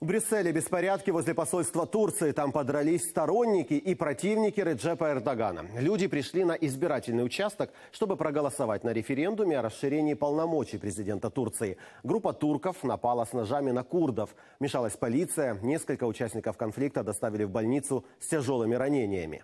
В Брюсселе беспорядки возле посольства Турции. Там подрались сторонники и противники Реджепа Эрдогана. Люди пришли на избирательный участок, чтобы проголосовать на референдуме о расширении полномочий президента Турции. Группа турков напала с ножами на курдов. Мешалась полиция. Несколько участников конфликта доставили в больницу с тяжелыми ранениями.